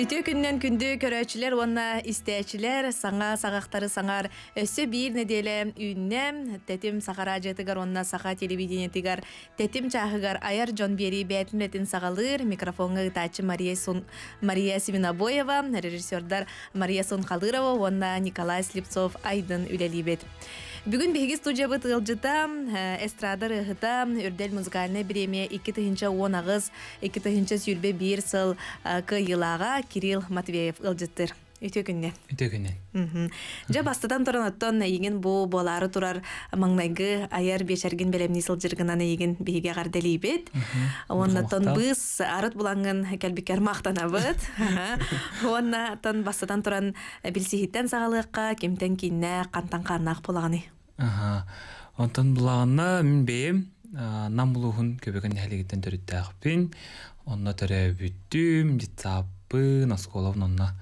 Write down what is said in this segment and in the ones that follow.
Үтө күннен күндү көрөөчүлөр онна истээчилер саңа сагактары саңар өссө биир неделе үйүннем тетим сагара жетигер уонна саха телевидениетигар тетим чағығар аяр жон бери бээтлетин сагалыр микрофонго ытаачы мария сун мария режиссердар мария сунхалырова онна николай слепцов айдын үлелибет Бүгүн биһиги студиябы тылжыта, э, эстрада рыхыта, үрдел музыкальный бреме 2 тыхынча 10 агыз 2 тыхынча сүйірбе биир сыл э, кыйылаға Кирилл Матвеев ылжыттыр. Үтөкүннен. Үтөкүннен. Жа бастыдан туран оттон эйигин бу болары турар маңнайгы аяр бешерген белемни сылжыргынан эйигин бииге биге гарделибет. быз арыт булангын келбикер мактанабыт. Оннатон бастыдан туран э, билсихиттен сагалыкка, кимтен кинне, кантан карнак булаганы онтон булаганна мин бейим нам булугун көбөгөн хелигиттен төрүттээхпин онно төрөбүттүм дитсаппын осколовн онна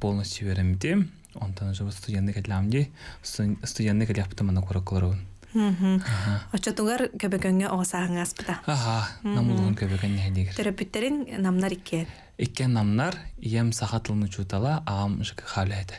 полностью беремитим онтон же студентный келямди студентный келяпты мана кураккыларыбын Очотугар көбөгөнгө оосаһың аспыта. нам намулун көбөгөн нәһидигер. Терапевттерин намнар иккен. Иккен намнар, ием сахатлыны чутала, агам шык халеде.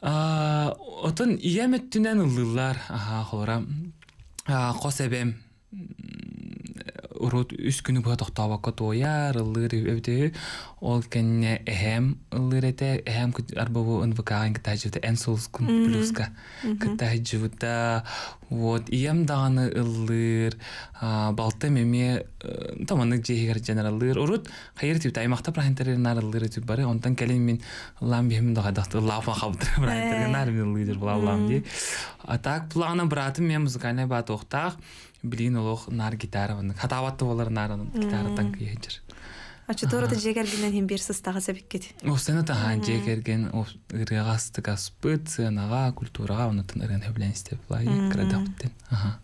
Отон түнен ыллылар, аха, холора, қос эбем урут үс күнү буга тохтообокко туояр ыллыыр эбите ол кэнне эхэм ыллыыр эте эхэм арбабу нвкаан кытаажыбыта энсулс кун плюска кытаажыбыта вот ием даганы ыллыыр балта меме э, таманы жеегер жанар ыллыыр урут хайыр тибит аймакта брахентеринар ыллыыр тип бары онтан келин мен лам бехим дага дакты лафа хабытыр э. брахентеринар ыллыыр була ди а так плагана братым мен музыкальный бат блин олох нар гитарабын хатабатты болар нарын гитарадан кыйачыр ачутората жегергенен хим берсиз тагаса биккет осената ха жегерген ырыгастыга спыт ценага культурага унутун ырын хөбленистеп лай крадапты аха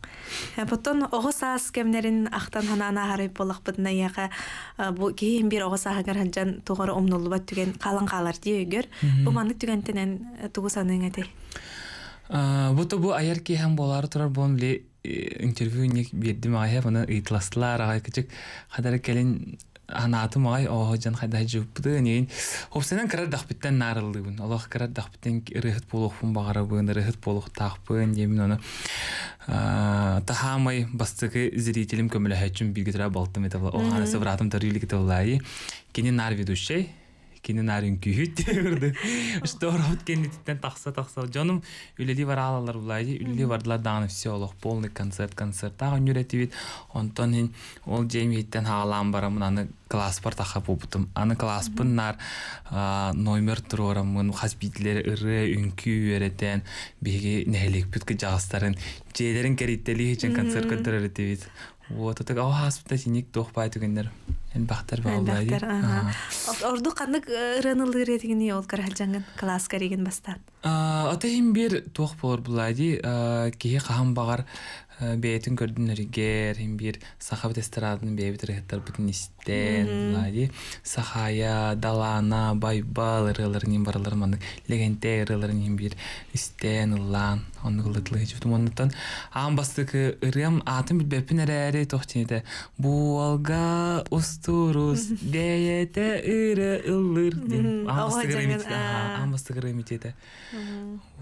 потом оғы саас кемнерин ақтан ханана харып болақ бұдына яға бұл кейін бір оғы сағығар ханжан жан тугары бат түген қалын қалар дей өгір. Бұл маңдық түгентінен э, тұғы саның әтей. Бұты бұл айыр хам болары турар болын интервью не бердим ағайы, бұны ұйытыластылар ағай күчік. Қадар кәлін анатым ай оғы жан қайда жүпті, нейін. Хопсынан кірар дақпеттен нарылды бұн. Олақ кірар дақпеттен рыхыт болуқ бұн бағара бұн, рыхыт болуқ тақ бұн, демін оны. Тахамай бастығы зрителім көмілі хәтчім білгітіра балтым етіп, оғанасы бұратым тарилік етіп олайы. Кені нар ведущий, киненарин күйт үрді что робот кеннититтен тақса тақса жоным үлелі бар алалар булайди үлели бардылар даңы все олық полный концерт концерт тағы нүреті бейді онтон хин ол жемиеттен ағалам барамын аны класс бар тақа бубутум аны класспын нар номер қазбейділер үрі үнкі үңкү беге нәлек бүткі жағыстарын жейлерін кериттели хичен концерт бейді вот отыг ау хаспыта синик тохпай түгендер эн бахтар баалдай орду каннык ырынылы э, ретигини ол каралжанган класс кареген бастан ата хим бир тох болор булайди кихи кахам багар Э, беэтин көрдүн эригер бир сахабыт эстрадын бэбит ырыхтарбытын истен ди сахая далана байбал ырыларынин барылар маны легенте ырыларынин бир истен ыллан ону кылдытылыжутум оннуттан аан бастыкы ырым атын билбеппин эрээри тохтенете буалга устурус деете ыры ыллыр дим аан бастык ырым итете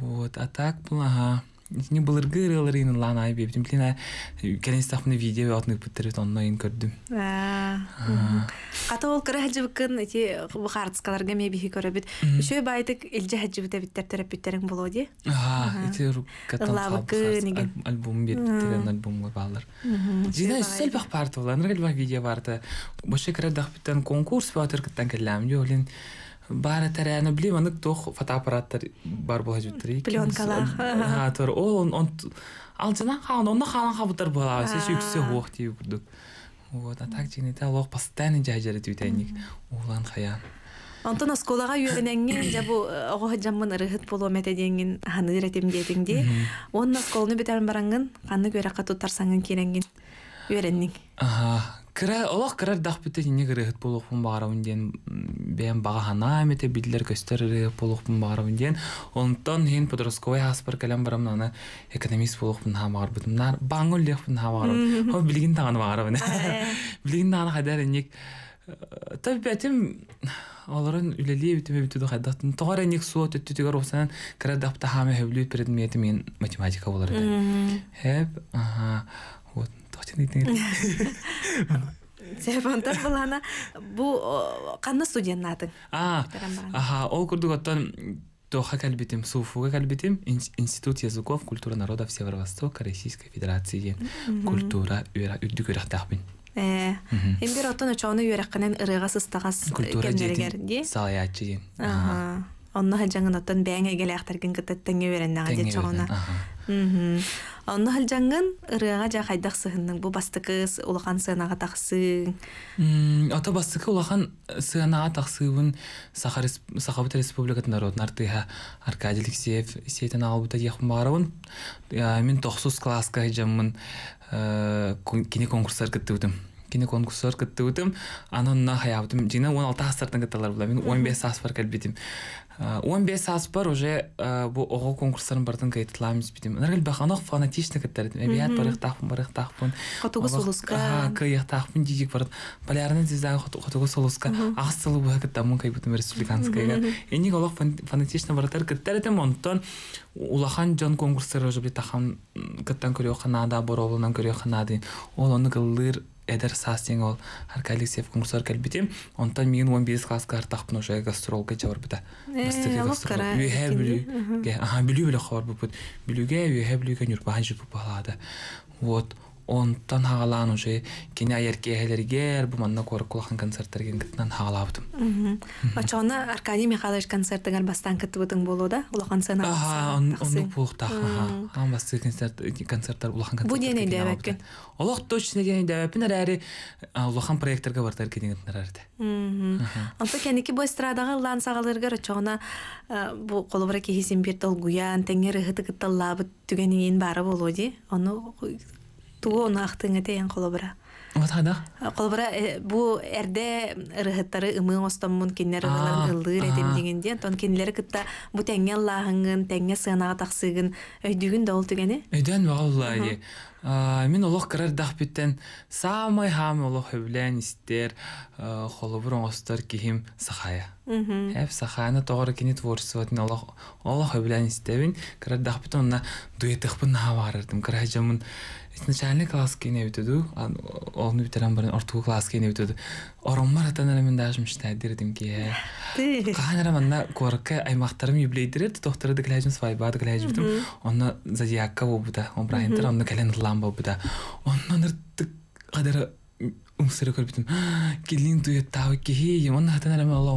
вот а так бул ага не булыр гырылыр ин лана би бим тина кенин сахны видео ятны бүтерет онно ин көрдүм ата ол кыра хаджы бүкен эти бухарц гэме бихи көрө бит ше байтык илже хаджы биттер биттерин ди а эти катал альбом альбом го балдар жина сел бах парты видео бары тәрәні білем анык тох фотоаппараттар бар болай жеттер пленкалах ага ол он ал жана хаан онда халан хабытар бола се сүксе хох тип вот а так жине та лох постоянно жайжары түйтэник улан хаян онтон осколага үйрененген же бу ого жаммын ырыгыт боло метеденген аны иретем дедиңди. Онун осколуну бетен бараңын аны көрөк катуу тарсаңын керенген. Үйреннин кра олох кырар дахпыты тине кырыхыт болохпун баарабын диэн бэм багахана эмете билдер көстөр ырыып болохпун баарабын диэн онтон хин подростковый хаспар кэлем барамын аны экономист болохпун ха баарбытым нар баңгол лехпун ха баарбын хо билигин таганы баарабын э. билигин таганы хадар эник э, табиатим олорон үлелии битиме битуду хайдатын тогар эник суот өттүтүгөр оксанан кыра дапта хаме хөблүү предмети мен математика болар эди хеп тоқтен дейтін еді жайбантар бұл ана бұл қанна студияның атың а аха ол күрдік оттан тоха кәлбетем суфуга кәлбетем институт языков культура народов северо-востока российской федерации культура үрдік үрақтақпын эмбир отон очоуну үйрәккенен ырыга сыстагас культура ден саяатчы ден онно халжаңын оттон бәңе гелеяхтар кин кыттаттанге нэг дет чогона онно халжаңын ырыага жа хайдах сыхынның бу бастыкыс улахан сыанага тахсы ата бастыкы улахан сыанага тахсыбын сахабыт республикатын народын артыха аркадий алексеев сейтен албыта яхын барыбын э, мен тохсус класска жаммын э, кине конкурстар кыттыбытым кине конкурстар кыттыбытым анын хаябытым жина 16 алты астартан була мен 15 асыр аспар Э, он бес аспыр уже э, бу ого конкурсларын бардын кайт тламис битим нұргүл баханов фанатичный кеттер эбият барых барық тақпын тахпын хотугу солуска тақпын тахпын дижик барат полярный дизайн хотугу солуска ахсылы бу кеттер мун кай бутум республиканская эни голок фанатично баратар кеттер это монтон улахан жон конкурстары уже бит тахан кеттен көрөй ханада боровулнан көре ханады ол оны кылыр эдер сасең ол арка алексеев курсор келбитим онтан мен он бес класска артакпын уже гастролга жабар э, аха билүү вот Онтан тан хагалан уже кине аярки хелергер бу манна кор кулахан концерттер ген тан хагалабдым ачаны аркани михайлович концерты бастан бастан кытыбыдың болуда улахан сана Аа, он он пухта Аа, ам басты концерт э, концерттер улахан концерт бу дене дәвәккен олох точно дене дәвәпен рәри туо онахтыңы тейен колобра. Отада. Колбара э, бу эрде рыхыттары ымын остоммун киннер ылар ылыр этем дегенден тон кинлери кытта бу теңге лаһыңын теңге сынага таксыгын өйдүгүн да ол Өйдән Өйдөн валлаи. Мен олох карар дах биттен самый хам олох хөвлән истер холобур остор кихим сахая. Эп сахаяны тогор кини творчествотин олох олох хөвлән истебин карар дах биттен на дуетыхпын хаварырдым каражамын начальный класска инебитеду оны битерен барын ортогу класска инебитеду мен даже мечтать дирдим ке каханара манна корка аймактарым юбилейдирер тохтора да кляжим свайба да кляжим битим он брайнтер лам бобуда онна ныртык кадара мен алла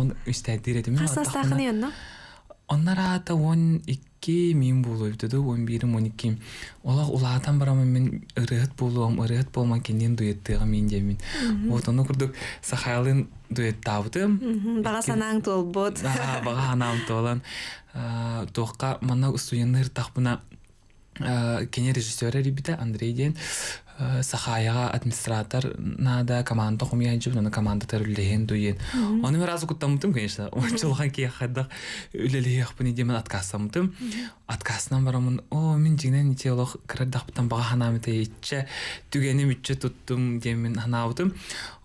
он икки мин болуйдуду он бірім он икки олар улаатан барамын мен ырыхыт болуам, ырыхыт болман кенден дуэттыга мен мен. вот ону курдук сахайлын дуэт табытым бага санаң толбот бага анаам толан Тоққа мана студенттер тахпына кене режиссері ребята андрейден сахаяга администратор нада команда хумиян жибин команда терүлдеген дуен аны мен разы куттамытым конечно хадда кие хаддак буни демен мен откасамытым откасынан барам о мен жинен ите олох крадакптан бага ханамыта ичче туттым итче туттум демен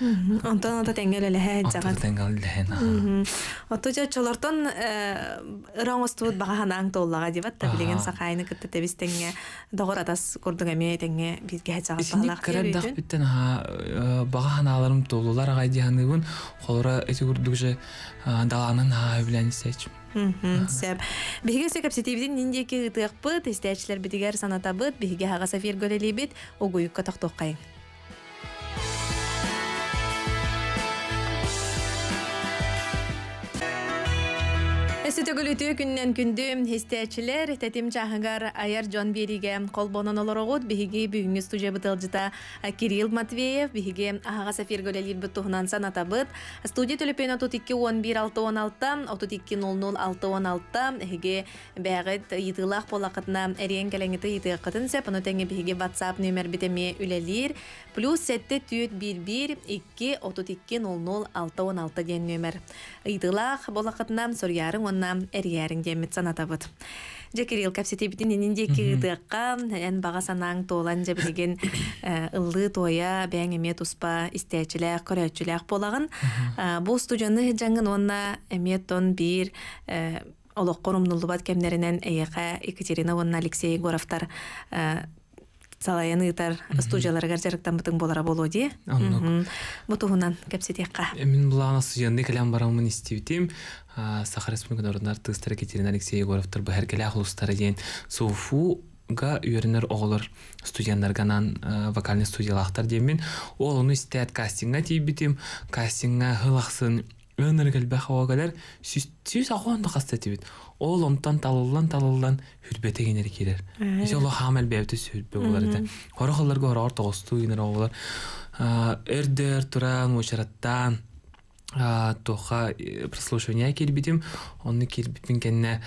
Антон ата э, тәңгә лә лэһә дәгат. Антон тәңгә лә лэһә. Ату дә чолортон э раңыс тут багаһан аң толлага дип атта билеген сакайны кытта тебис тәңгә догор атас курдың эме тәңгә бизгә чагып алак. Синик кырып дак биттен ха багаһан аларым толлар агай дианы бун холора эти курдык же э, даланын ха белән сеч. Сәп. Бигә сәкәп сетебезен нинди ки тыяқпы, тестәчләр битегәр санатабыт, бигә хагасафир гөлелебит, огуйка тақтоқ қайын. Эсүтөгүлүтү күннөн күндү эстечилер тетим жаһыгар аяр жон бериге колбонон олорогут биһиги бүгүнгү студия бытылжыта Кирилл Матвеев биһиги ахага сафир гөлелир бутуһунан санатабыт студия төлөпөн отут икки он бир алты он алты отут икки нол нол алты он алты эхиги бээгит йытыылаах полакытына эриен келеңити йытыакытын сеп ону теңе биһиги ватсап номер битеме үлелир плюс сетте түт бир бир икки отут икки нол нол алты он алты деген номер йытыылаах болакытына сорьярың онна эрьяринге мецен атабыт. Жекерил капсете битин энинде кыдыкка эн бага санаң толан жебеген э, ыллы тоя бәң эмет успа истечилек көрөчүлек болагын. Э, Бу студияны жаңын онна эмет он бир э, олоқ қорумнуллубат кемнеринен эйеқа Екатерина онна Алексей Горовтар салаяны ытар студияларга жарыктан бытың болара болу ди бутугунан кепсетекка мен булагана студияны калям барамын истебитим саха Республиканы ордунар тыстары екатерина Алексей Егоровтар бәһәр кәлә хулустары ден суфу га үйренер оғылыр студияндарганан вокальный студиялақтар демин ол оны истәт кастинга тибитим кастинга хылақсын өнер кәлбә келер сүз ахуанда каста тибит ол онтан талыллан талыллан хүрбете генер кирер ә, исе ол хамел бәбте сүрбе булар иде хорохаларга хорор тогосту генер оголор эрдер туран мучараттан тоха прослушивания кирбитим онны кирбитин кенне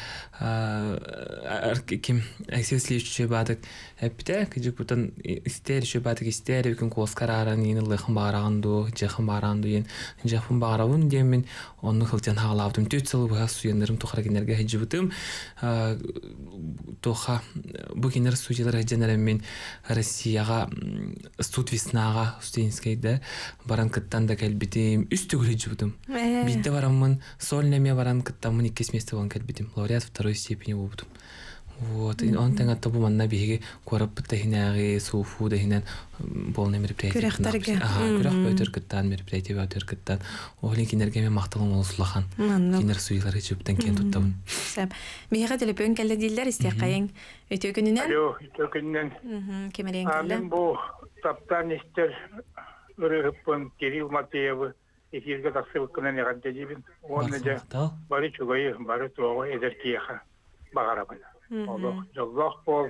ким аксесли үшче бадык эпте кыжык бутан истер үшче бадык истер үкін коскар аран ен лыхын баранду жахын баранду ен жахын барабын демин онны кылтен хагалавдым төт сылы быха суендерим тухара кенерге хыжы бутым тоха бу кенер судьялар хыженерем мен россияга студ веснага студентскейде баран кыттан да кэлбитим үстүгүл бубудым битте бараммын сольными баран кытта болан лауреат второй степени бубудум вот он тең атта бу манна биһиги куараппыт тахинааги сууфу дехинен полный мероприятие күрэхтарге күрэх кыттан мероприятие кыттан кинерге мен кинер суйлары чүптен кен туттабын алло бу таптан эфирге тахсылкынан эгаддебин онна же бары чугай бары туого эдеркиеха багарабын олох жоллох бол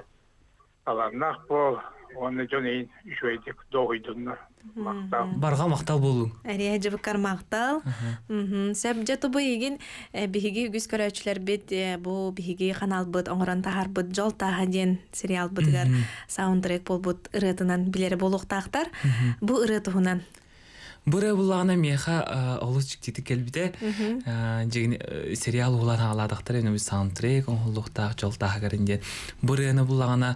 аларнах бол онна жон эйин үшөйдик догуйдуннар барга мактал болуң ария жыбыккар мактал сэп же тубу игин э, биһиги үгүс көрөөчүлөр бит э, бу биһиги ханалбыт оңорон тахарбыт жол тааха диэн сериалбытыгар саундтрек болбут ырытынан билери болуктаактар бу ыры туһунан быры булана меха олус чиктити келбите жеген э, сериал улан аладактар эми саундтрек оңулуктак жолтак керинде бырыны булагана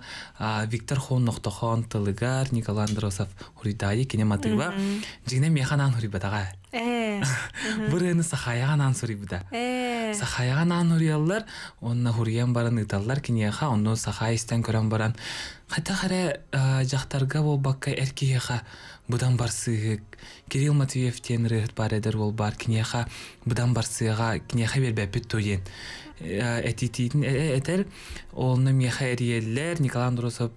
Виктор Хонноктохон тылыгар Николай Андросов уридаи кинематыва жегене механан Бір э. бырыны сахаяганан сурибида э. сахаяганан урияллар онна хуриян баран ыталлар кинеха онно сахаистан көрөн баран кайта харе жактарга болбакка эркиеха бұдан барсыык кирилл матвеевтен рыхыт бар баредер ол бар кинеха бұдан барсыыга кинеха бербепит туен этитиитин этер олны меха эриеллер николай андросов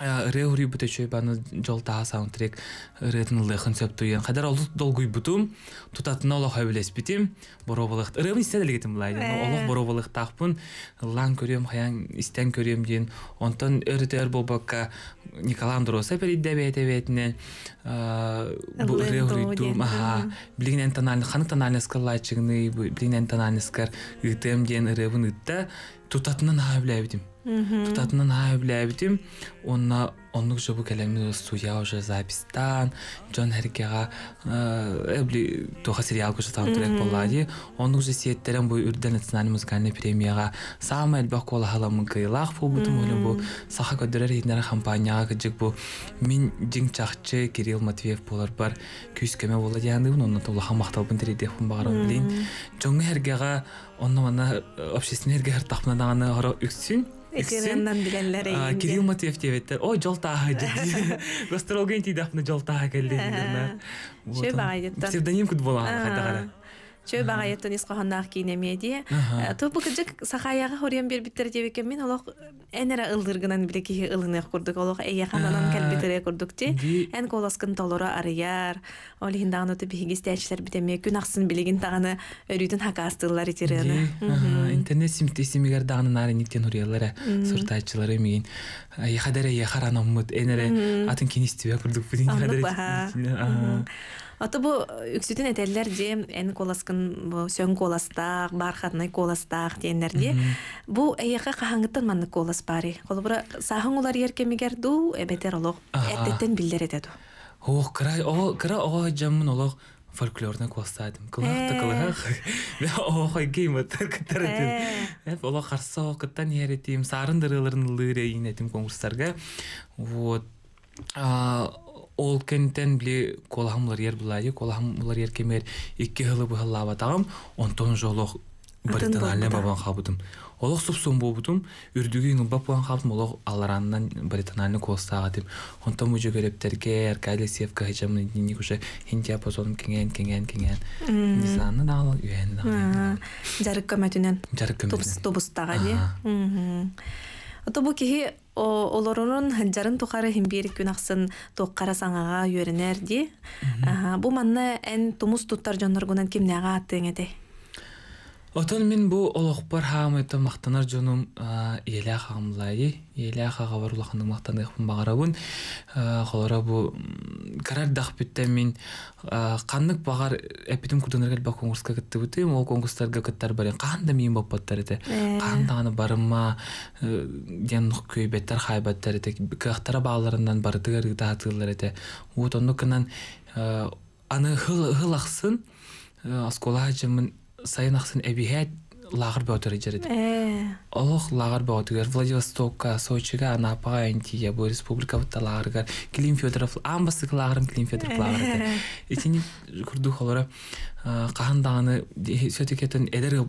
ыры ури бүтөчөй баны жолтаа саундтрек ырытынылды концептуен кадар олук долгуй бутум тутатына олох өбелес битим боробылык ырым истен элегетим былай э. олох боробылык тахпын лан көрөм хаян истен көрөм дейін онтон өртөр бобака николай андроса переддебе тебетине ыры ури дум аха билигинен тональный ханык тональный скаллайчыгыны билигинен тональный скар ытем дейін ырыбын ытта Тут атынан аа билебидим. Тут атынан аа билебидим. Онна он жо бу когда я уже запись там Джон Херкега э, эбли то хотел я уже там трек полади он уже сидит там бы урден национальный музыкальный премьера сам я бах кола халам кайлах фу бутом или бу саха кадрер идна кампания кадик бу мин джин чахче Кирилл Матвеев полар бар кюс кеме волади я не вну на то лахам махтал хун багаром блин Джон Херкега он ну она э, общественный Херкега тахмана на экрандан билерлер кирилл матвеев тебеттер ой жолтаха жеди келді псевдоним бола кайдагара чөй багайеттен ис кохоннаах кийнемеди э, тупу кыжык сахаяга хорен бербиттер деп екен мен олох энера ылдыргынан ылыныах курдук олох эяхананан курдук ол инде аны төбе гистәчләр бит әмәк күн ахсын билеген таны өрүтен хакастылар итерәне. Интернет симтесе мигәр даны нары никтен урыяларга суртачылар әмәгән. Ай хадәр я харанам мут энере атын кинист дип әйтүп бүген хадәр. Ата бу э, үксүтен әтәләр дә ән коласкын бу сөң коласта, бархатны коласта дигәннәр дә. Бу әйеха э, каһангыттан манны колас бары. Хәлбәр сахын улар яркемегәр ду, әбәтер олоқ. Әттәтен билдер итә ду. Ох, кыра, о, кыра, о, жаммын олог фольклорный классадым. Кылахта, кылах. Да, о, хайгей матар кытаратым. Эп, олог харса оқыттан еретим, сарын дырыларын лыре инетим конкурстарга. Вот. Ол кентен бли колахамлар ер булайды, колахамлар ер кемер, икки хылы бұхылава тағым, онтон жолық бірдіңаліне бабан қабыдым олог супсун буубутум үрдүгүйүн улбап булган калдым олог аларанынан британальный колстаага деп онтон бу жөгөрептерге аркадий севка хыжамын динник уже хин диапазоным кеңейен кеңейен кеңейен дизайны дагы үйен дагы жарык көмөтүнөн жарык көмөтүнөн тубустага ди ото бу кихи олорорун жарым тухары химбиерик күнахсын тоққара саңаға үйөренер ди бу манна эн тумус туттар жонноргунан кимнеага аттың эде Отан мен бу хағым хаамыта мақтанар жоным елі ақаға бар еле мақтанды улаханды мақтаны бұн. бағарабын. Қолара бу карар дахпитте мен қандық бағар әпетім күдіңіргел ба конкурсқа кетті бұты, ол конкурстарға кеттар барен қанда мен баттар еті, қанды аны барыма ден көйбеттер хайбаттар ете. Кақтара бағаларынан еті. дағатығылар ете. Отонды кынан э, аны хыл ақсын, э, аскола Саянахсын әбиһә лағыр бәу тәрі жәрді. Олық лағыр бәу тәрі Владивостокка, Сочига, Анапага, Антия, бұл республика бұтта лағыр гар, Клим Федоров, амбасы лағырым Клим Федоров лағыр гар. Итіне күрдің қалуыра, қағын дағыны, сөйті кетін әдергі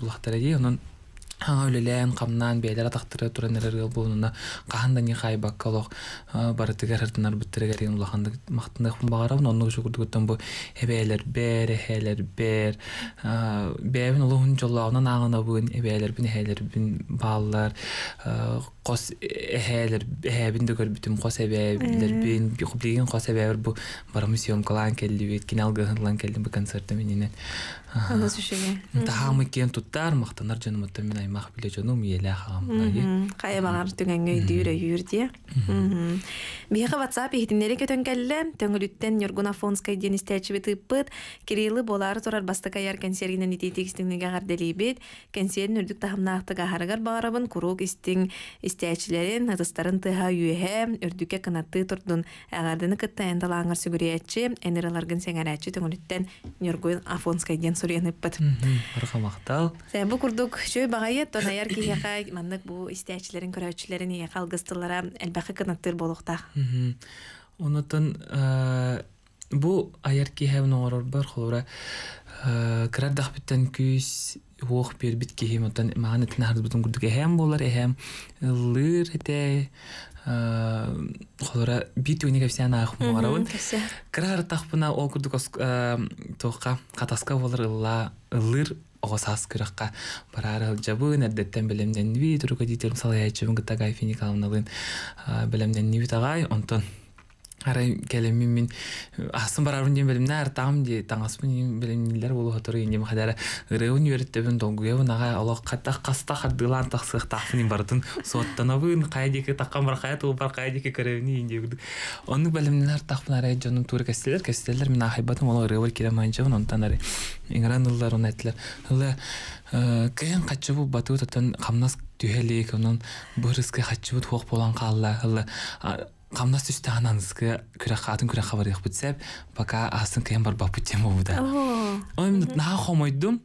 Аулелен камнан белә тахтыры торыныр ул бунына. Каһанда ни хай баккалог. А бары тегәрдинәр бит тегәр генә Аллаһан ди махтында хәм багырамын. Оныңа шүкүрдүгәдән бу эвәләр, бәрәһәләр, бәр. А бейән Аллаһын җаллавына аңна бун эвәләр, бин һәйләр, бин бааллар. Қос һәйләр, һә бин дә бүтүм қос әбәләр, бин күп дигән қос әбә бер бу бары миссионклан килде, бит киналган килде бу концертны меннән. таам иккен туттар мактанар жонум отто мен аймак биле жонум иэле хагам кайбагар түгөңгө дүүрө юрдие биэхе ватсап ихтинери көтөнгелле төңүлүттен Йоргуна Фонская денистечиби тыппыт кирилы болары турар бастыка яр консергинен ититикстиңниге гарделибит консерин үрдүк тахымнаактыга құрук істің курук истиң истечилерин атыстарын тыха үйэхэ үрдүкке кынатты турдун агардыны кытта эндалааңар сүгүриячи энераларгын сеңерячи төңүлүттен Йоргун Афонская ден сүрйәнеппет рахамахтал бу курдук чөй багайы то наяр киһиха маннык бу кынаттыр э, бу орор бер хулура крадах биттен күс бер отан маған әтін әрді бұтын күрдіге болар, Э, холора бит уни кавсяна ахму арабын крар тахпына ол курдук э, тоққа қатасқа болыр ылла ылыр огосас күрекқа барары жабын әддәттән білемден ни туруга дитер айтшы әйчебен тагай финикалымна алын э, білемден ни ағай онтон арай келемин мин асын барармын дем билим нар там ди мен билим нилер болу хатыр индем хадара ырыун үйрөттөбүн донгуевын ага олок катта каста хардылан таксых тахфын бардын соттанабын кайдеки таккан бар хаят бар кайдеки керевни инде оны билимнер тахфын арай жонум тур кестелер э, кестелер мен ахайбатым ол ырыул кире манчабын онтан арай иңран ыллар он айтлар ылы кыйын качыбу батуу тотон камнас түһелик онон бырыскы качыбут хок болан каалла ылы камнас түсте ананызга атын күрә хабар як бутсеп пока асын кем бар бапу тема буда ойм на хомойдум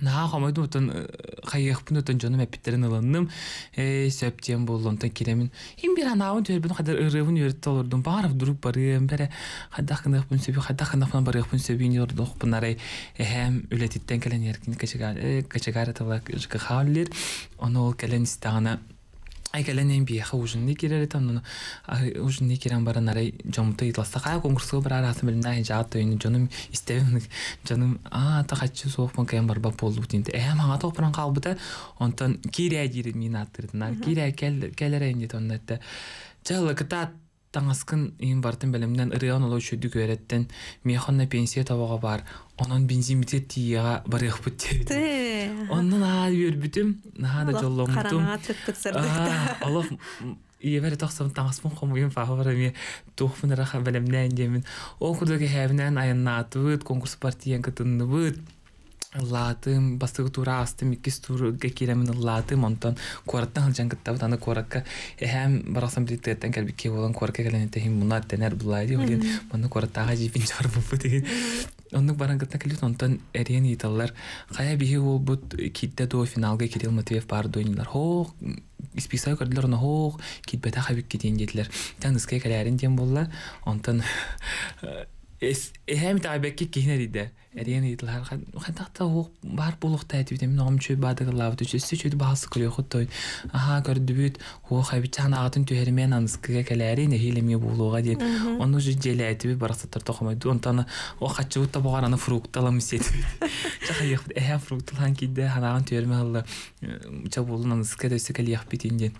на хомойдум отон хаях пун отон жону мәпиттерен ылынным эй сөптем болдон тон киремин им бир анаун төрбүн хадар ырывын үйрөттө олордум барып дуруп барым бере хадах кынах пун сөбү хадах кынах пун барых пун сөбүн йордох арай эхэм үлетиттен келен эркин качагар качагар тавлак жкхаллер оно ол келен стана айкалянен биэхэ ужинни кирэри тоннуну ужинни кирэн баран арай жомута итластакая конкурска бар арасын билимде ай жаат тойну жаным истебимник жаным а та хачы соохмун кэм барба болду динте э мага топуран калбыта онтон кирэ жири мин аттырдына кирэ келерен дит оннетте жалы кыта таңаскын иин бартын белемден ырыан оло чөдү көреттен мехонна пенсия табага бар онон бензин бите тиега барыхпыт үрбүтүм нада жоллоңутум олов иебер тохсам тамаспун хомуйун фахварами тухпун раха белемнен демин ол курдаги хевнен аяннаатыбыт конкурс партиян кытынныбыт латым бастыгы тура астым иккис турга киремин латым онтон куараттан халжан кыттабыт аны куаракка эхэм бараксан биттеттен келбикке болон куаракка келенетехин муна тенер деген оннук барангаттакилит онтон эрен италлар кая биһи олбут китте до финалга кирилл матвеев баар дойнилар хоох исписай көрдүлөр ону хоох китбете хабик калярин болла онтон эс эхэм эрен кихнериде эриен хан хатта ок бар булух тайтып мен номчу бадыр лавды чөссө чөт басы кылы той аха көрдүбүт хай би чан атын төһермен аныс кыга келери нехилемге булуга дит ону же желе айтып барса торто хомайду онтаны ок хачы утта богар аны фрукталам сет чаха ех эхэм фрукталан киде ханаган мен хылла ча булун аныс кедесе келех битинден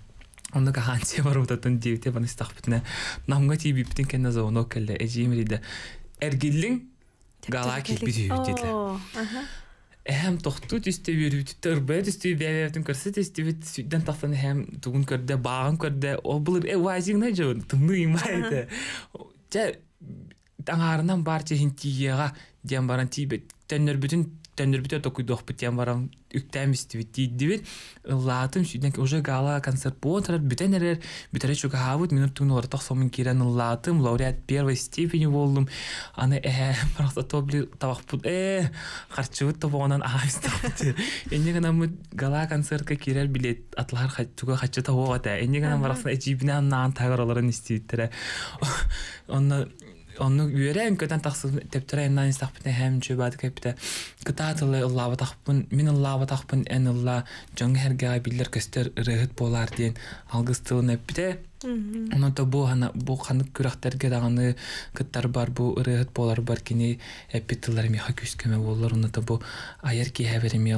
Онда каханте бар утатын дивте баныстах битне. Намга тибиптин кенназо заонок Эжимриде эргиллин галактик битүүбүтила эм тохтуу түстэ бит тугун көрдө көрдө э тәндірбіте дох барам үктәм истибит латым уже гала концерт потрат бітен эрер хавыт минут тун латым лауреат первой степени болдым аны э просто тобли э концертка билет атлар энне гана онну үйрен көтен тақсы тептер айнан истақпын хем чөбат кепте кытатылы ыллаба тақпын мен ыллаба тақпын эн ылла жоңы херге билдер көстер рыхыт болар ден Ононто бу ана бу ханык күрәхтәргә кыттар бар бу ырыһыт болар бар кини эпитылар ә миха күскеме болар ононто бу аяр ки хәбәреме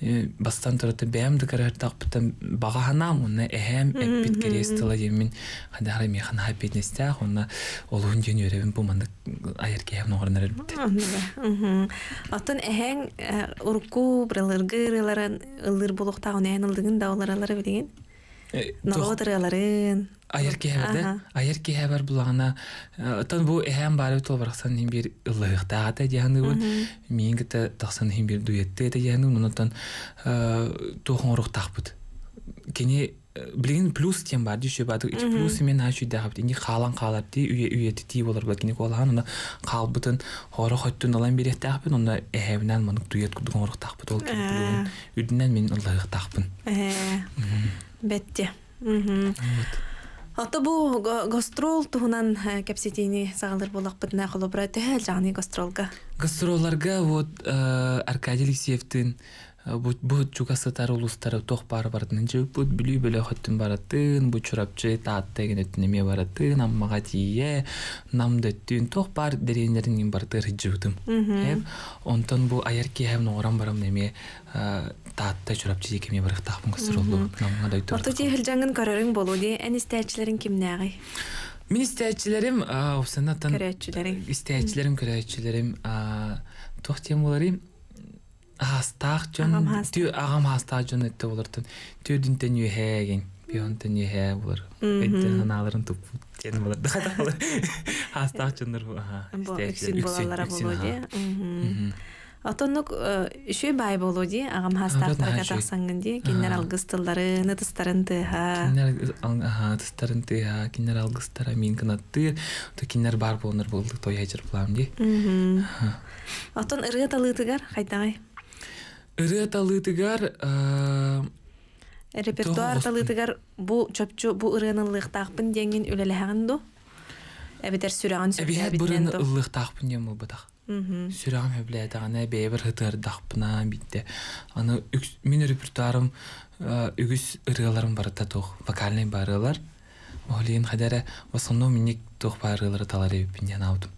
э, бастан тората бәм дә карар тапты бага хана моны эһәм эпит керестела йемин хадара ми хана хәпинестә хонна олун җен йөрәбен бу моны аяр ки атын эһәң э, урку бралыргы рыларын ылыр булуктагы Налодыраларын. Айыр кеһәбәрдә, айыр кеһәбәр булгана, э, тон бу эһәм бары тол барсан һәм бир ылыгта ата бу. тахсан бир э, э, плюс тем бар плюс мен ачу да хапты халан халап үйе үйе ти болар бат кини колхан алан бере дует мен бетте Ата бу гастрол туһунан э, кепсетини сагалыр болак битне холобра тәһәл жаны гастролга. Гастролларга вот э, Аркадий Алексеевтин Э, бут чугасы тары улустары тох бар бардын же бут билүү беле хөттүн баратын бу чурапчы таат деген өттүн эме баратын аммага тие нам дөттүн тох бар деренерин бартыр жыбытым онтон бу аярки хэм ногорам барам неме э, таатта чурапчы жекеме барыктаакмын кысыролу намга дөйтүр орто тиехил жаңын көрөрүң болуу ди эн истечилерин кимне агый мен э, истечилерим обсанатан көрөчүлерим истечилерим көрөчүлерим тох тем боларым ахастаах жон түү агам хастаа жон этте болортун түүдүн тен юхеген бион тен юхе болор эттен аналарын туп тен болор дахада болор хастаах жоннор аха үксин болалара болоди Отоннук үшө бай болоди агам хастаахтар катахсаңгын ди кинер алгыстыллары нытыстарын тыха кинер тыстарын тыха генерал алгыстара мин кынаттыр то кинер бар болнор болдук той ажыр плам ди Отон ырыга талытыгар кайтагай Эре э, репертуар талытыгар бу чопчу бу ырыны лыктах пын деген үлелеген ду. Эбетер сүрәгән сүрәгән. Эбет бурын лыктах пын деген бу дах. Сүрәгән хәбләдә генә бәйбер хытыр дах пына битте. Аны мин репертуарым э, үгез ырыларым бар та тох. Вокальный барылар. Мәгълүм хәдәрә, басымны минек тох барылары талады пын дигән аудым.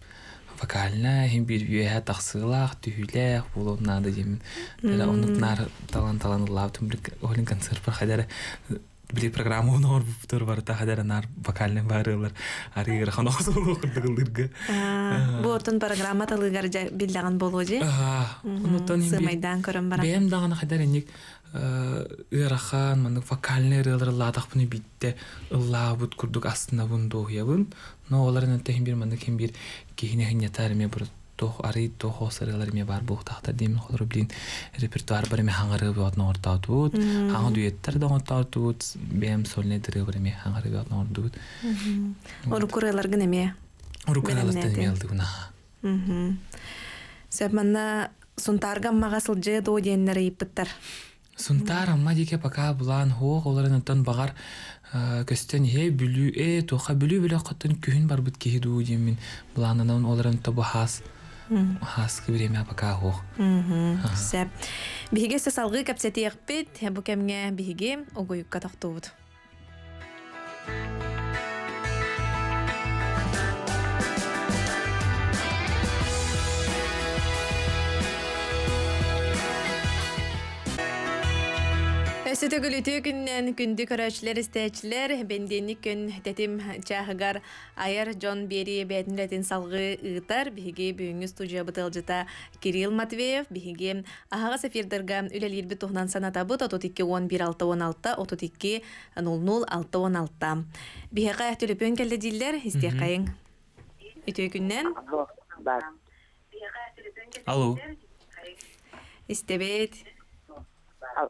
вокальна хим бир вюэ тахсылах түһүлэх булуннады нар талан талан концерт били программа нор буптар бар та нар вокальный барылар ари рахан осол кырдыгылдырга бу программа талыгар жа билдаган болоди а онтон сымайдан көрөм бара бем хадар эник э, ырахан вокальный битте ылла бут курдук астына бун но олар бир кем бир кихине хинятар тох ари тох осырлар ми бар бу тахта дим хотроб дин репертуар бар ми хангары бу атна орта тут хан дуеттер да орта тут бем солне дире бар ми хангары бу атна орта тут ору курайлар гына ми ору курайлар ми алды гына сәп мана сунтарга магасыл же до деннер ипттер сунтар ма дике пака булан хоо оларны тон багар э, көстен е бүлү э тоха бүлү бүлө кытын күн бар бит кеди ду демин булан анан оларны тобу хас Хаск бирем абака хо. Хм. Сеп. Биге се салгы капсетиер пит, хабукемге биге огуйукка тахтубут. Сөті күліті күннен күнді көрәшілер істәчілер, бендені күн тәтім чағығар айыр Джон Бери бәтінләтін салғы ұғытар, бігі бүйіңі студия бұтылжыта Кирилл Матвеев, бігі ағаға сафирдарға үләлер бі тұғынан саната бұт 32 11 6 32 00 616 16 Бігі қайық түліпін кәлі дейлер, істе қайың. Үті күннен? Алло. Истебет. Алло.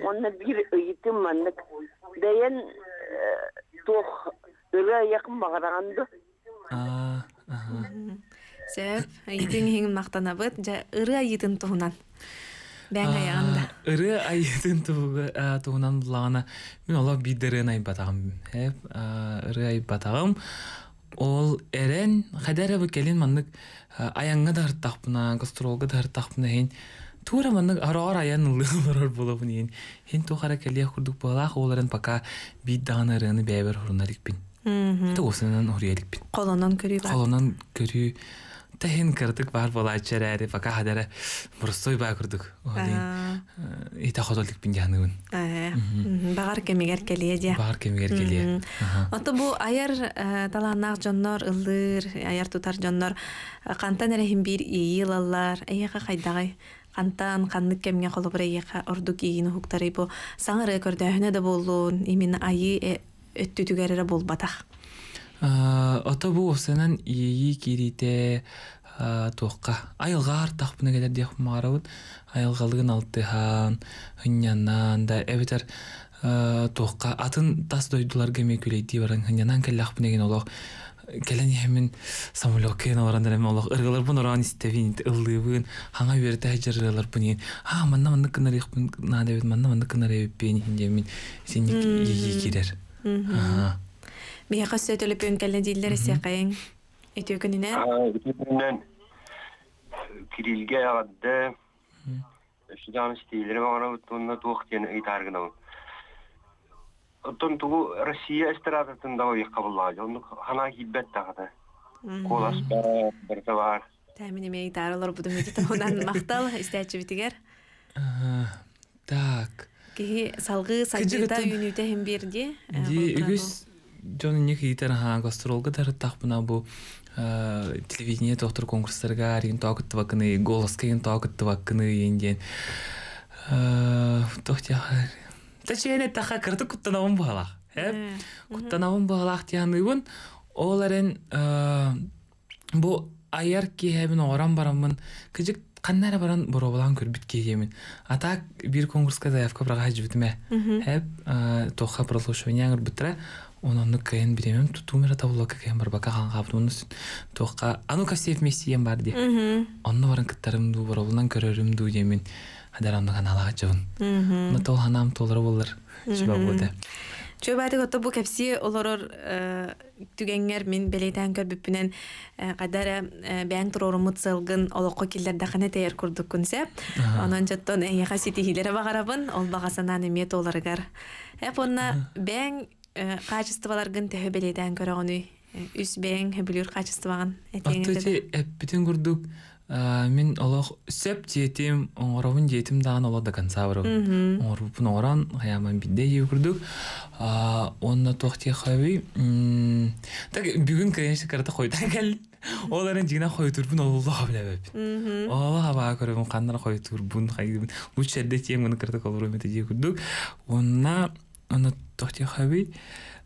Онны bir eğitim varlık. Deyen e, toh öyle yakın bağırandı. Aa, aha. Сәп, жа ыры Ыры мен олар бидерен айбатағым. Хәп, айбатағым. Ол эрен қадар әбі келен маңдық аяңға дағырттақ бұна, тура маннык ароор аян ыллыылорор болобун иен хен тухара келиях курдук балаах оларын пока бит дагынарыны бээбер хурунарикпин это осынан урияликпин колонон көрүү колонон көрүү та хин кырдык бар болаачараари пока хадара бурустой баа курдук ита хотоликпин жаныбын э, багар кемигер келие дия багар кемигер келие ото бу аяр э, таланаак жоннор ылдыр аяр тутар жоннор э, кантан эрехин бир ийылаллар эйяка кайдагай антан ханнык кемге холобрейеха ордук ийин хуктары бу саңыры көрдөһүнө да боллун именно айы э, өттүтүгерере болбатах э, ото бу осенен ии кирите э, туокка айылгар тахпына кедер дек маарабыт айылгалыгын алтыхан хыннянан да эбитер туокка атын тас дойдулар кеме күлейти баран хыннянан келен хемин самолёкен оранда эми олох ыргылар бун оран истебин ыллыбын хаңа берте хажырлар бун а мына манна кынар ихпин нада бит манна манна кынар эппен мен сен еге кирер мия касы төлөп өңкелне дилдер сякайын өтөгүнүнө өтөгүнүнөн кирилге агадда Шудан стилер бағана Оттон тугу Россия да тындау яққа боллага. Оны хана гиббет тагыда. Колас бар, бер бар. Тәмин мен дарылар буду мен тонан мақтал истәчи битигер. Так. Ки салгы сайтыда үйүнүтө һәм берди. Э, Ди үгүс жону не гитара ха гастролга так тахпына бу э, телевидение доктор конкурстарга арин тагыт вакыны голос кейин тагыт вакыны енген. Э, тохтяхар тачене таха кырды куттанабын баалах э куттанабын баалах тианыбын ол арен бу аяр киһэбин оран бараммын кыжык каннара баран боробалан көрбүт киемин атак бир конкурска заявка браха жибитме хэп тоха прослушивание аңырбытра ононну кэн биремем тутумера табулока кэн барбака ханхабрун тоха ану ка все вместе ем бар ди онну баран кыттарым ду боробулан көрөрүм ду демин хадар анда гана алага чыгын. Мы тол ханам толыр булыр. Чыба булды. Чыба дигә тобу кәпсе олар э, түгәнгәр мин беләйдән көбүпнән э, кадәр э, бәң торыр мыцылгын алоқа киллер хана тәяр курдык күнсә. Анан җаттан әйе хәсе хиләре багарабын, ул багасанан әмет оларгар. Әп онна бәң качествалар гын тәһә беләйдән көрәгәнү. Үз бәң хәбүлүр качествагын әтәнгәр. Аттыҗи әп бүтән курдык. Э, мен олох сөп тиетим оңоровун диетим даан оло до конца барып оңорупун оңоран хаяман бидде югүрдүк э, онна тохти хаби так бүгүн конечно карата койта кел оларын жигина койтурбун олуллоха билебеп олоха баа көрөбүн кандар койтурбун хайдыбын лучшерде тием гана карата колурумете жегүрдүк онна онна тохти хаби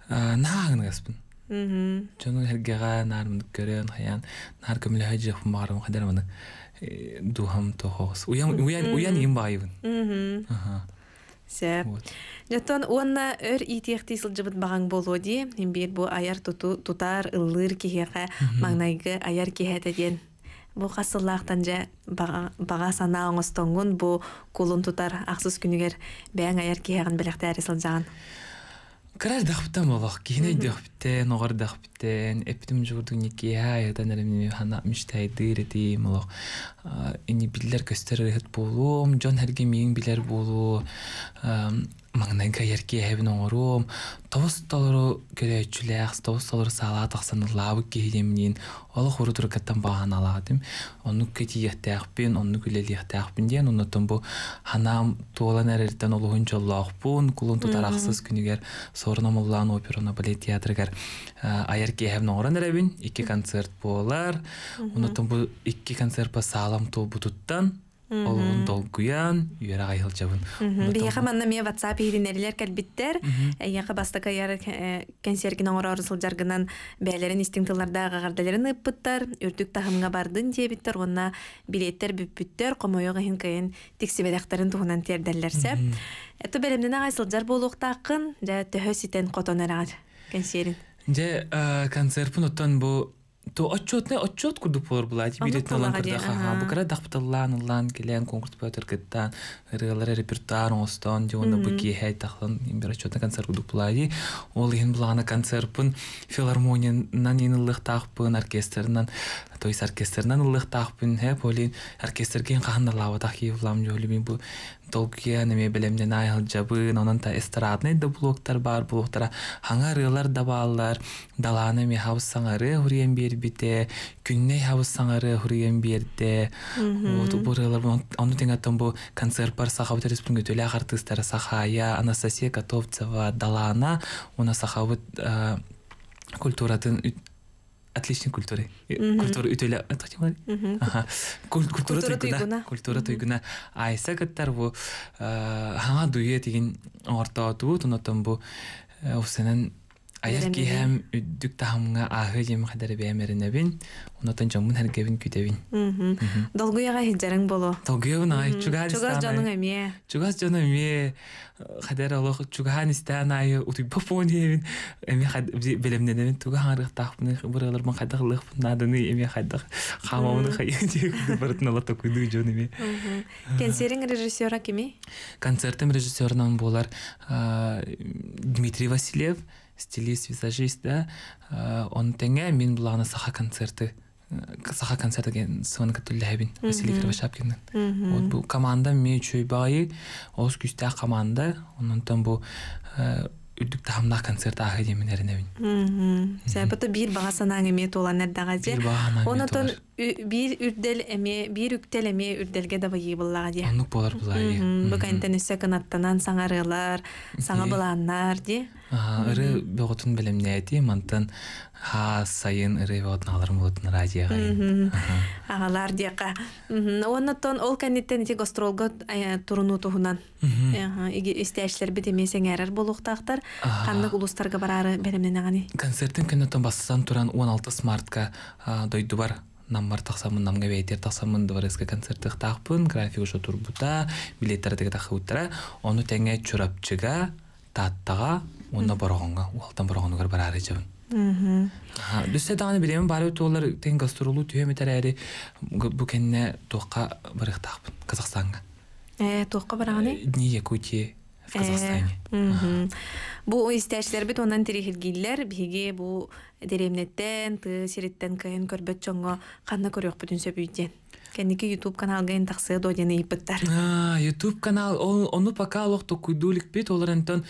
э, наагын каспын Чону хергега нар мындык көрөн хаян нар көмүлө хаҗы хумарым хадар мына духам тохос. Уян уян уян им Мм. Аха. Сәп. Жаттан уанна өр итиэхти сылжыбыт бағаң болуди, имбир бу аяр тутар ыллыр кихеха, маңнайгы аяр кихеті деген. Бу қасыллақтан жа баға сана оңыстоңын бу кулын тутар ақсыз күнігер бәң аяр кихеғын білікті әрі сылжаған кырар дахпытам олох кийинай дахпытен огар дахпытен эптим журдук никия ятан эремни хана миштайдыр этим олох ини билер көстөр ыхыт болуум жон херге миң билер болуу маңнайга ерке әбін оңырым, товыс толыру көрәчіләқ, товыс толыру сала тақсан лавы кейдемінен, олы құры тұрғаттан баған аладым. Оны көте ехтәқпен, оны күлел ехтәқпен ден, ұнытым бұ, ханам туолан әрерден олығын жоллақ бұн, күлін тұтарақсыз күнігер, сорынам ұллан оперона балет театрыгар айыр кейәбін оңыран әрәбін, екі концерт болар, ұнытым бұ, екі концерт ба салам тол бұтыттан, Ол дол гуян, юра гайыл чабын. Би яхамна ме WhatsApp ири нерлер биттер. Яха бастака яры э, кенсергин оңор арысыл жаргынан бәйлерин истинтилларда агардаларын ыппыттар, өртүк тахымга бардын же биттер, онна билеттер бүппүттер, комоёго хин кейин тиксе бадахтарын тугунан тердерлерсе. Эту белемнен агайсыл жар болуу тақын, жа төһөс итен котонарагыр. Кенсерин. Инде э, концерт бу то отчетный отчет курду пор булати билетин алан ха хаха букара дахпталлан аллан келен конкурс пөтөр кыттан ырылары репертуар остон жона хей хай тахлан имбер отчетный концерт курду булати ол ин булана концертпын филармониянан ин ыллык тахпын оркестрнан то есть оркестрнан ыллык тахпын хэ полин оркестрген кахандалабы тахи булам жолибин бу толкия неме белемден айыл жабын онан та эстрадный да блоктар бар блоктара хаңа рылар да баалар даланы ме хабыс саңары хуриен бербите күнне хабыс саңары хуриен берде вот ону тең атам бу концерт бар сахабыт республика төле сахая анастасия котовцева далана уна сахабыт культуратын отличный культуры. Э, Культура үтөлі Культура тойгуна. Культура тойгуна. Айса деген Аяқ киһәм үддүк таһамга аһы җем хәдәр бәйәмәренәбин, онотан җомун һәргәбин күтәбин. Долгуяга хиҗәрең боло. Долгуяна чугас. болу. әме. Чугас җаның әме. Хәдәр алох чугаһан истән ай Әме хәд белемнәдән туга һарык тахпны мен надыны әме. болар Дмитрий Васильев. стилист визажист да э, он тенге мин була саха концерты э, саха концерты ген сон көтүлдә бин Василий Кравашапкин вот бу команда ме чөй байы ос күстә команда онын тон бу үтүк тамна концерт ага мен эрене бин сай бу то бир баға сана ме тола нәрдә газе онын бир үрдел эме бир үктел эме үрделге дә байы булла ди анык болар булай бу кайнтан сәкен аттанан саңарылар саңа булганнар ди ыры бөгөтүн белем нээти мантан ха сайын ыры бөгөтүн аларым радиоға ағалар агалар диэка оннотон ол кенниттен ити гастролго э, туруну туһунан истээчлер мен сен сеңээрер болуктаактар қандық улустарга барары белемнен агани концертим кеннотон бастан туран он алтыс мартка бар наммар тахсамын намга бейтер тахсамын дворецка концерттык тақпын график уже турбута билеттердеги тахыбыттара оны тәңе чурапчыга таттаға онна барғанга уалтан барғанга бар ари жабын Дүссе даны билемін бары олар тен гастролу түйеме тәрәри бу кенне тоққа барық тақпын Қазақстанға. Э, тоққа барағаны? Ние көте в Казахстане. Бу истәшләр бит онан терехилгилләр биге бу деремнеттен, ты сиреттен кайын көрбәт чоңго канна көрөк бүтүн сөбүйтен кэнники ютуб каналга эн тахсыгы додени ыйппыттар ютуб канал ону пока олохту куйдууликпит олорентон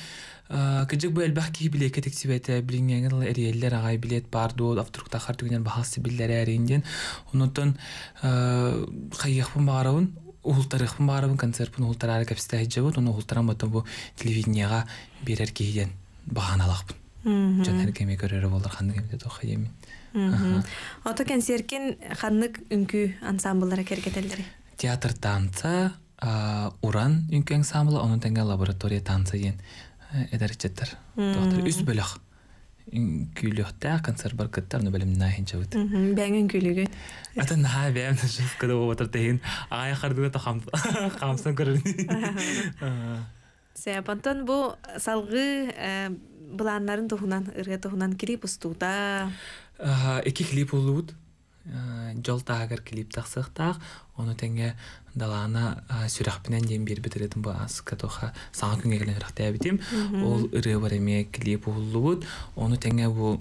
кыжык бу элбах кии билеке тексибете билиңеңил эриэллер агай билет бардуу тахар түгүнен бахасы биллер эриинден онутон хайыхпын баарабын ултарыхпын баарабын концертпын ултарары кепсите хиджебут ону ултарам ботон бу телевидениега берер кииден бахан алакпын жанар кеме көрөрү болдор ханды кемде тоха емин отокен серкен ханнык үнкү ансамблдары кергетелдери. Театр танца, уран үнкү ансамблы, онун тенге лаборатория танца ген эдәрчеттер. Доктор үс бөлөх. Күлөхтә концерт бар кеттер, ну белем нәһинчә бит. Бәңген күлүгә. Ата нәһә бәм шәс кәдә отыр тәһин. Ай хәрдә тә хам хамсын күрәр. Сәбәнтән бу салгы э, буланнарын тоһунан, ырга тоһунан кирип устуда. Екі э, клип улуут э, жол таагар клип тахсыктаах ону теңе далаана сүрах менен ден бирбит эретим бу аскатоха саңа күнгө келен сүрахтаабитим ол үрі бар эме клип улуут ону теңе бұл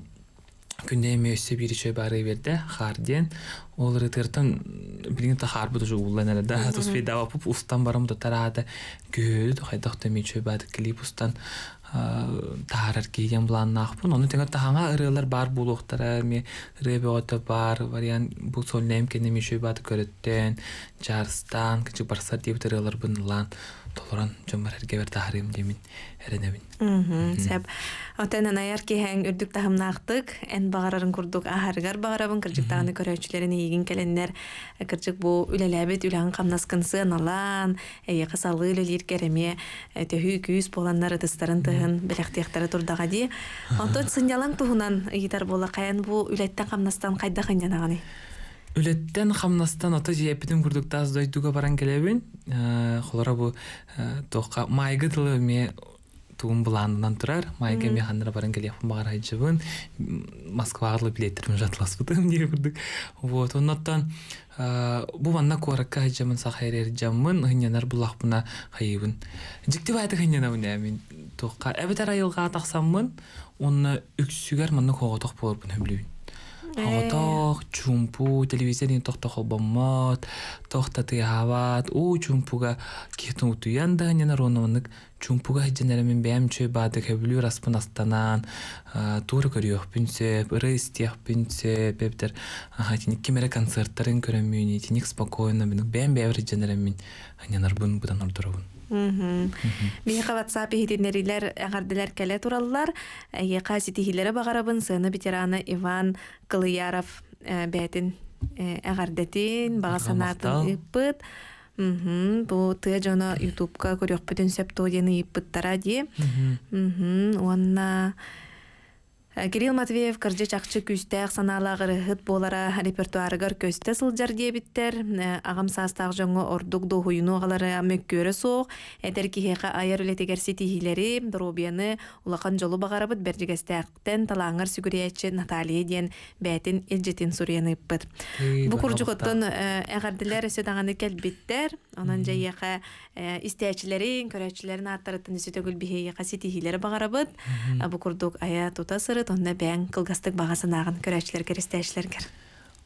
күндө эме өссө бир харден ол ретертан билинта харбы тоже уллана да да тус фи дава пуп устан барам то тарата гөл то хайдах то ми чөбат клип устан таарар кийген булан нахпун оны теңе таханга ырылар бар булуктара ми ребе ото бар вариан бу солнем кене ми чөбат көрөттен жарстан кичи барсар дип ырылар бунлан толоран жомарерге бер тахрим демин эренебин сэп отен анаяр киһен үрдүк тахымнаахтык эн багарарын курдук ахаргар багарабын кырдыктагыны көрөөчүлерин егин келеннер ә, кырчык бу үлеләбит үлән камнаскынсы аналан эйе кысалы үлелир кереме ә, боланнар ыдыстарын тыһын белектиектары турдага ди онтот сындялан туһунан ыйытар була каян бу үлеттен камнастан кайда үлеттен хамнастан ото жиэпитин курдуктаас дойдуга баран келебин ә, холора бу тока ме туун булаанынан турар майга механдра баран келепин багар айжыбын москвагарлы билеттермен жатыласбыт не курдук вот оннаттан бу ванна куаракка айжамын сахайрер жаммын хынянар булахпына хайыбын жиктип айты хынянамын эмин тукка эбетер айылга таксаммын онна үксүгер манна коготок болорбун хөблүбүн Оғатақ, чумпу, телевизорин тоқтоқы боммат, тоқтаты хават, У чумпуга кетін ұтуян да ненар онымынык чумпуга хедженерімін бәм чөй бады көбілі распын астанан, туыр көріғ пүнсеп, ұры істеқ пүнсеп, тиник тінік кемері концерттарын тиник тінік спокойно, бәм бәвір хедженерімін ненар бұн бұдан ұрдырығын. Миһа WhatsApp һитенериләр әгәрделәр келе тураллар. Әйе, каси багарабын сыны ветераны Иван Кылыяров э, бәтин әгәрдәтин э, багасанатын иппыт. Мм, ты жана YouTube-ка көрөк Э, Кирилл Матвеев кыржы чакчы күстәк саналагыр хыт болара репертуарыгар көстө сылжар диебиттер э, агам састак жоңго ордук до хуйну галары мөккөрө сок эдер ки айыр үлетегер ситихилери дробияны улакан жолу багарыбыт бержигестәктен талаңыр сүгүрияче Наталия диен бээтин илжитин сурияны бу куржуготтон әгәрделәр сөдаганы келбиттер анан жайяка истәчилерин көрәчилерин аттарытын сүтөгүл төгүл бихеяка ситихилер багарабыт бу курдук ая э, тута сырыт көрөт онна бәң кылгастык багасын агын көрәчлер керестәчлергер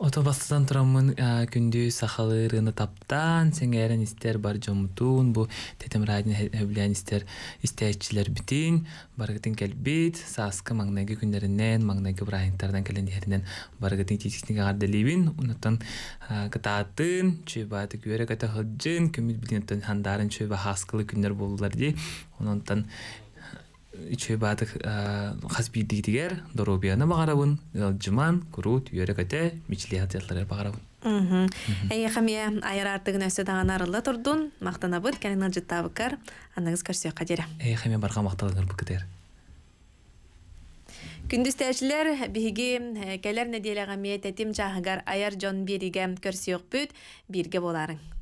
Ото бастан тұрамын күнді сахалырыны таптан, сеңәрін істер бар жомутун, бу тетем радин әбілен істер істәйтшілер бітін, барғытын кәлбет, сасқы маңнаги күндерінен, маңнаги брайынтардан кәлендерінен барғытын тетіктің ағарды лебін, ұнаттан кытатын, чөйбаты көрі кәті ғыджын, көміт білінеттен хандарын күндер болылар де, онантан иче баатык хасбийдигдигер доробияны багарабын жыман курут үйөрекете мичлият яллары багарабын эй хамия айырартыгын өсө даган арылла турдун мактанабыт кенен жыттабыкар анаңыз көрсө кадир эй хамия барга макталыңыр быкытер күндүз тәчилер биһиги э, келер неделяга тетим жааһыгар аяр жон бириге көрсүйөкпүт бирге боларың